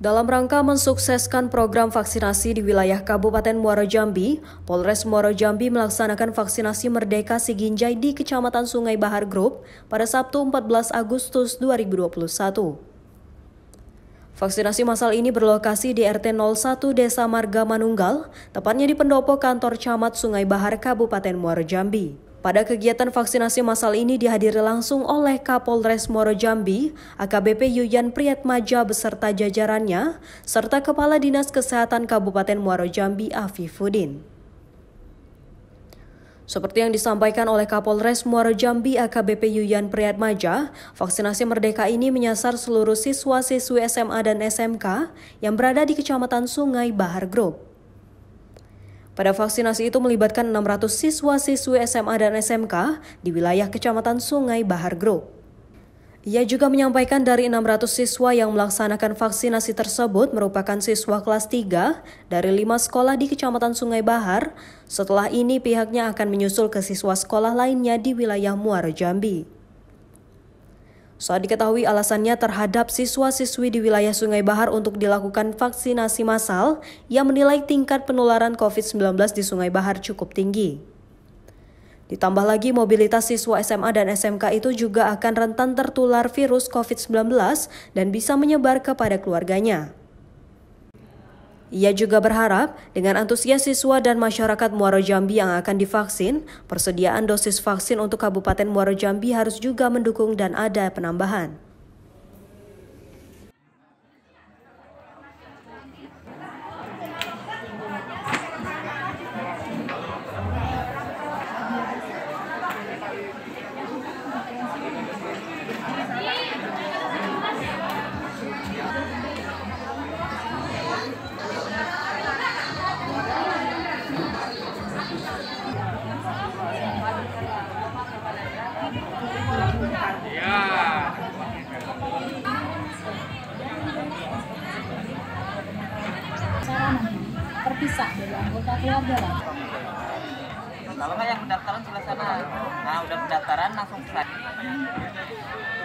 Dalam rangka mensukseskan program vaksinasi di wilayah Kabupaten Muara Jambi, Polres Muara Jambi melaksanakan vaksinasi Merdeka Siginjai di Kecamatan Sungai Bahar Group pada Sabtu 14 Agustus 2021. Vaksinasi masal ini berlokasi di RT 01 Desa Marga Manunggal, tepatnya di pendopo kantor camat Sungai Bahar Kabupaten Muara Jambi. Pada kegiatan vaksinasi massal ini dihadiri langsung oleh Kapolres Muaro Jambi, AKBP Yuyan Priyatmaja beserta jajarannya, serta Kepala Dinas Kesehatan Kabupaten Muaro Jambi Afifudin. Seperti yang disampaikan oleh Kapolres Muaro Jambi AKBP Yuyan Priyatmaja, vaksinasi merdeka ini menyasar seluruh siswa-siswi SMA dan SMK yang berada di Kecamatan Sungai Bahar Group. Pada vaksinasi itu melibatkan 600 siswa-siswi SMA dan SMK di wilayah Kecamatan Sungai Bahar Grup. Ia juga menyampaikan dari 600 siswa yang melaksanakan vaksinasi tersebut merupakan siswa kelas 3 dari 5 sekolah di Kecamatan Sungai Bahar. Setelah ini pihaknya akan menyusul ke siswa sekolah lainnya di wilayah Muara Jambi. Saat diketahui alasannya terhadap siswa-siswi di wilayah Sungai Bahar untuk dilakukan vaksinasi massal, ia menilai tingkat penularan COVID-19 di Sungai Bahar cukup tinggi. Ditambah lagi, mobilitas siswa SMA dan SMK itu juga akan rentan tertular virus COVID-19 dan bisa menyebar kepada keluarganya. Ia juga berharap dengan antusias siswa dan masyarakat Muaro Jambi yang akan divaksin, persediaan dosis vaksin untuk Kabupaten Muaro Jambi harus juga mendukung dan ada penambahan. terpisah dari anggota keluarga lah. Kalau nggak yang pendaftaran sudah sana. Nah, udah pendaftaran langsung ke sana.